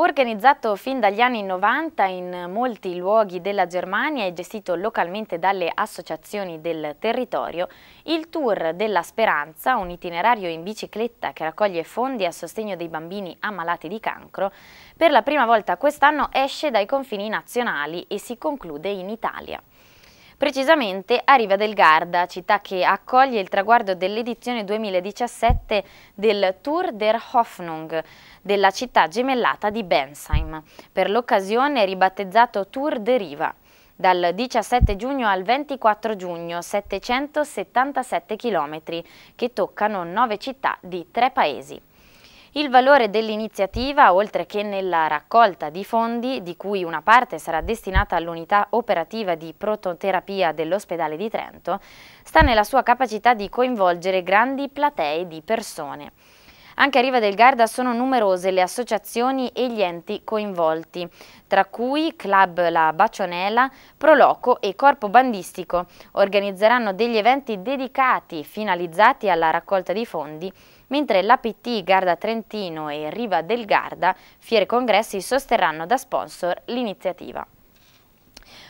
Organizzato fin dagli anni 90 in molti luoghi della Germania e gestito localmente dalle associazioni del territorio, il Tour della Speranza, un itinerario in bicicletta che raccoglie fondi a sostegno dei bambini ammalati di cancro, per la prima volta quest'anno esce dai confini nazionali e si conclude in Italia precisamente a Riva del Garda, città che accoglie il traguardo dell'edizione 2017 del Tour der Hoffnung della città gemellata di Bensheim, per l'occasione ribattezzato Tour de Riva dal 17 giugno al 24 giugno 777 km che toccano 9 città di 3 paesi. Il valore dell'iniziativa, oltre che nella raccolta di fondi, di cui una parte sarà destinata all'unità operativa di prototerapia dell'ospedale di Trento, sta nella sua capacità di coinvolgere grandi platee di persone. Anche a Riva del Garda sono numerose le associazioni e gli enti coinvolti, tra cui Club La Bacionella, Proloco e Corpo Bandistico. Organizzeranno degli eventi dedicati, finalizzati alla raccolta di fondi, mentre l'APT Garda Trentino e Riva del Garda, Fiere Congressi, sosterranno da sponsor l'iniziativa.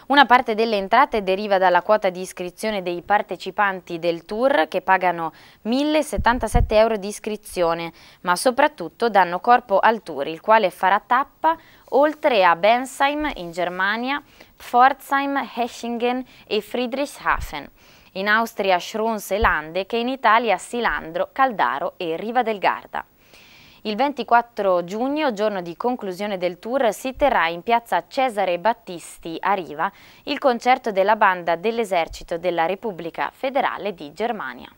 Una parte delle entrate deriva dalla quota di iscrizione dei partecipanti del tour che pagano 1.077 euro di iscrizione, ma soprattutto danno corpo al tour, il quale farà tappa oltre a Bensheim in Germania, Pforzheim, Hechingen e Friedrichshafen. In Austria Schruns e Lande che in Italia Silandro, Caldaro e Riva del Garda. Il 24 giugno, giorno di conclusione del tour, si terrà in piazza Cesare Battisti a Riva il concerto della banda dell'esercito della Repubblica Federale di Germania.